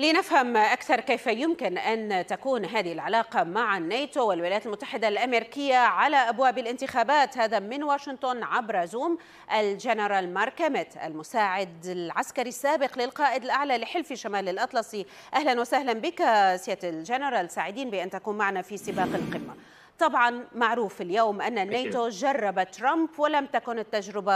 لنفهم أكثر كيف يمكن أن تكون هذه العلاقة مع الناتو والولايات المتحدة الأمريكية على أبواب الانتخابات هذا من واشنطن عبر زوم الجنرال مارك ميت المساعد العسكري السابق للقائد الأعلى لحلف شمال الأطلسي أهلا وسهلا بك سيادة الجنرال سعيدين بأن تكون معنا في سباق القمة طبعا معروف اليوم أن الناتو جرب ترامب ولم تكن التجربة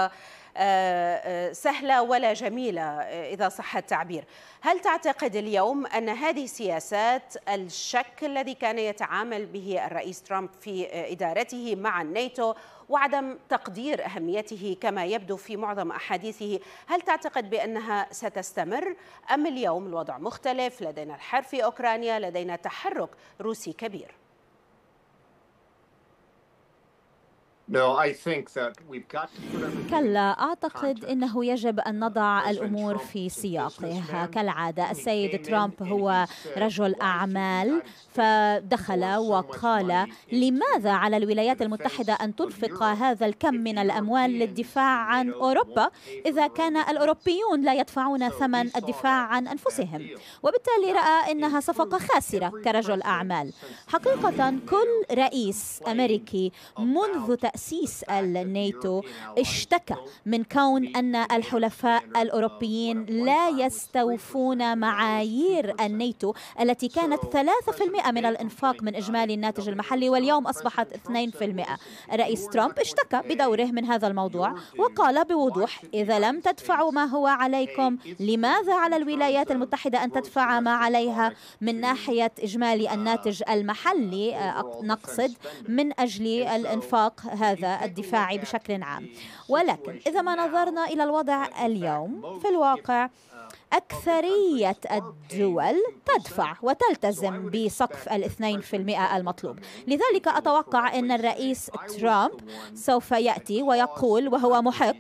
آه، آه، سهلة ولا جميلة آه، إذا صح التعبير هل تعتقد اليوم أن هذه سياسات الشك الذي كان يتعامل به الرئيس ترامب في إدارته مع الناتو وعدم تقدير أهميته كما يبدو في معظم أحاديثه هل تعتقد بأنها ستستمر أم اليوم الوضع مختلف لدينا الحرب في أوكرانيا لدينا تحرك روسي كبير كلا أعتقد أنه يجب أن نضع الأمور في سياقها كالعادة السيد ترامب هو رجل أعمال فدخل وقال لماذا على الولايات المتحدة أن تنفق هذا الكم من الأموال للدفاع عن أوروبا إذا كان الأوروبيون لا يدفعون ثمن الدفاع عن أنفسهم وبالتالي رأى أنها صفقة خاسرة كرجل أعمال حقيقة كل رئيس أمريكي منذ تأسيس الناتو اشتكى من كون أن الحلفاء uh, الأوروبيين لا يستوفون معايير الناتو التي كانت 3% من الإنفاق من إجمالي الناتج المحلي واليوم أصبحت 2% الرئيس ترامب اشتكى بدوره من هذا الموضوع وقال بوضوح إذا لم تدفعوا ما هو عليكم لماذا على الولايات المتحدة أن تدفع ما عليها من ناحية إجمالي uh, الناتج المحلي نقصد من أجل الإنفاق هذا الدفاع بشكل عام ولكن إذا ما نظرنا إلى الوضع اليوم في الواقع أكثرية الدول تدفع وتلتزم بسقف الاثنين في المئة المطلوب لذلك أتوقع أن الرئيس ترامب سوف يأتي ويقول وهو محق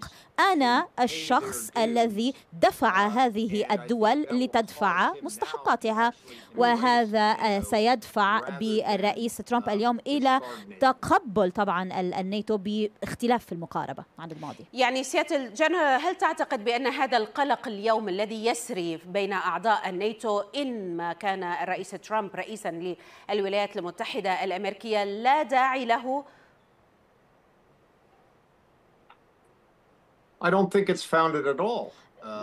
أنا الشخص الذي دفع هذه الدول لتدفع مستحقاتها وهذا سيدفع بالرئيس ترامب اليوم إلى تقبل طبعا الناتو باختلاف في المقاربة عن الماضي يعني سيادة الجنرال هل تعتقد بأن هذا القلق اليوم الذي الذي يسري بين أعضاء الناتو إن ما كان الرئيس ترامب رئيسا للولايات المتحدة الأمريكية لا داعي له I don't think it's founded at all.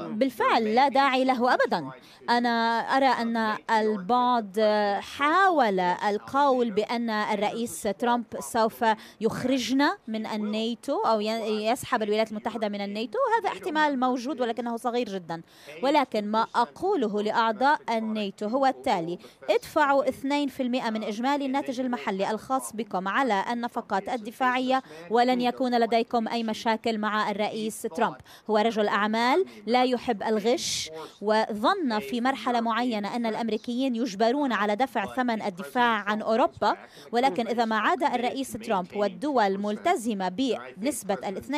بالفعل لا داعي له ابدا انا ارى ان البعض حاول القول بان الرئيس ترامب سوف يخرجنا من الناتو او يسحب الولايات المتحده من الناتو هذا احتمال موجود ولكنه صغير جدا ولكن ما اقوله لاعضاء الناتو هو التالي ادفعوا 2% من اجمالي الناتج المحلي الخاص بكم على النفقات الدفاعيه ولن يكون لديكم اي مشاكل مع الرئيس ترامب هو رجل اعمال لا يحب الغش وظن في مرحلة معينة أن الأمريكيين يجبرون على دفع ثمن الدفاع عن أوروبا ولكن إذا ما عاد الرئيس ترامب والدول ملتزمة بنسبة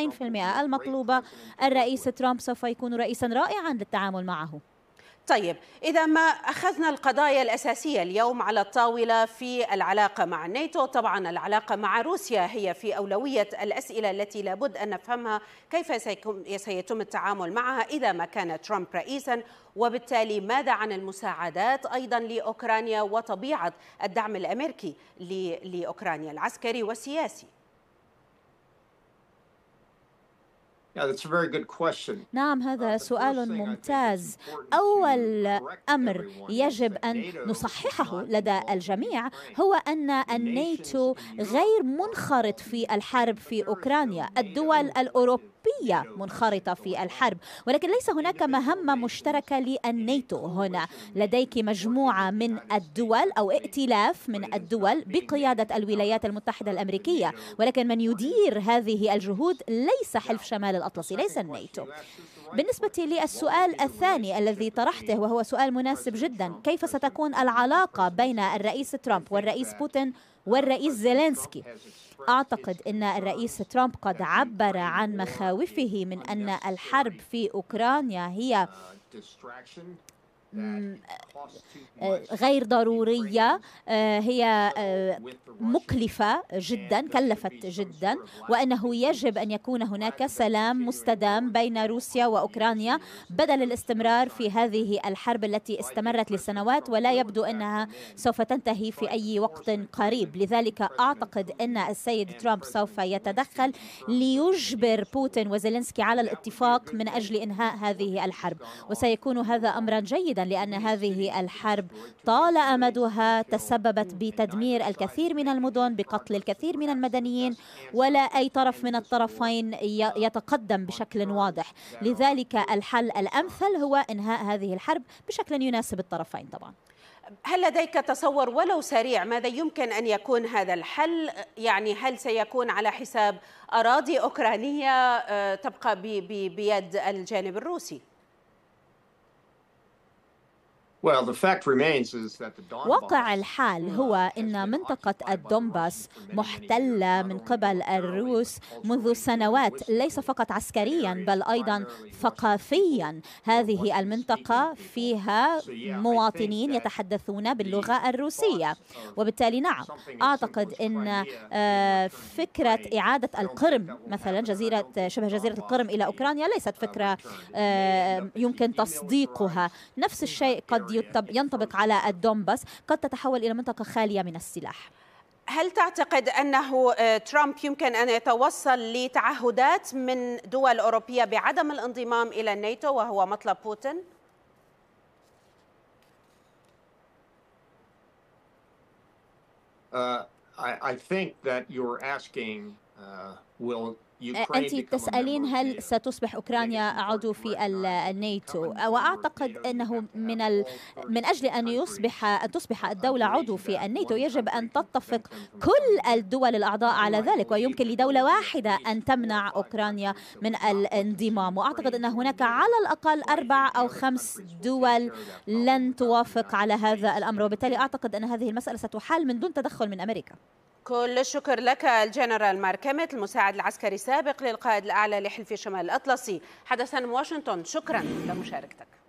في المئة المطلوبة الرئيس ترامب سوف يكون رئيسا رائعا للتعامل معه طيب إذا ما أخذنا القضايا الأساسية اليوم على الطاولة في العلاقة مع الناتو طبعا العلاقة مع روسيا هي في أولوية الأسئلة التي لابد أن نفهمها كيف سيتم التعامل معها إذا ما كان ترامب رئيسا وبالتالي ماذا عن المساعدات أيضا لأوكرانيا وطبيعة الدعم الأمريكي لأوكرانيا العسكري والسياسي نعم uh, هذا سؤال ممتاز أول أمر يجب أن نصححه لدى الجميع هو أن الناتو غير منخرط في الحرب في أوكرانيا الدول الأوروبية الدولية منخرطة في الحرب ولكن ليس هناك مهمة مشتركة للناتو هنا لديك مجموعة من الدول أو ائتلاف من الدول بقيادة الولايات المتحدة الأمريكية ولكن من يدير هذه الجهود ليس حلف شمال الأطلسي ليس الناتو بالنسبة للسؤال الثاني الذي طرحته وهو سؤال مناسب جدا كيف ستكون العلاقة بين الرئيس ترامب والرئيس بوتين والرئيس زيلينسكي أعتقد أن الرئيس ترامب قد عبر عن مخاوفه من أن الحرب في أوكرانيا هي آه، غير ضرورية آه، هي آه، مكلفة جدا كلفت جدا وأنه يجب أن يكون هناك سلام مستدام بين روسيا وأوكرانيا بدل الاستمرار في هذه الحرب التي استمرت لسنوات ولا يبدو أنها سوف تنتهي في أي وقت قريب لذلك أعتقد أن السيد ترامب سوف يتدخل ليجبر بوتين وزيلينسكي على الاتفاق من أجل إنهاء هذه الحرب وسيكون هذا أمرا جيدا لأن هذه الحرب طال امدها تسببت بتدمير الكثير من المدن بقتل الكثير من المدنيين ولا اي طرف من الطرفين يتقدم بشكل واضح لذلك الحل الامثل هو انهاء هذه الحرب بشكل يناسب الطرفين طبعا هل لديك تصور ولو سريع ماذا يمكن ان يكون هذا الحل؟ يعني هل سيكون على حساب اراضي اوكرانيه آه، تبقى بيد الجانب الروسي؟ واقع الحال هو أن منطقة الدومباس محتلة من قبل الروس منذ سنوات ليس فقط عسكريا بل أيضا ثقافيا هذه المنطقة فيها مواطنين يتحدثون باللغة الروسية وبالتالي نعم أعتقد أن آه، فكرة إعادة القرم مثلا جزيرة شبه جزيرة القرم إلى أوكرانيا ليست فكرة آه، يمكن تصديقها نفس الشيء قد ينطبق على الدومباس قد تتحول إلى منطقة خالية من السلاح هل تعتقد أنه آه، ترامب يمكن أن يتوصل لتعهدات من دول أوروبية بعدم الانضمام إلى الناتو وهو مطلب بوتين؟ Uh, I, I think that you're asking آه، آه، أنت تسألين هل ستصبح أوكرانيا عضو في الناتو وأعتقد أنه من ال... من أجل أن يصبح أن تصبح الدولة عضو في الناتو يجب أن تتفق كل الدول الأعضاء على ذلك ويمكن لدولة واحدة أن تمنع أوكرانيا من الانضمام وأعتقد أن هناك على الأقل أربع أو خمس دول لن توافق على هذا الأمر وبالتالي أعتقد أن هذه المسألة ستحال من دون تدخل من أمريكا كل الشكر لك الجنرال ماركمت المساعد العسكري السابق للقائد الأعلى لحلف شمال الأطلسي حدثا من واشنطن شكرا لمشاركتك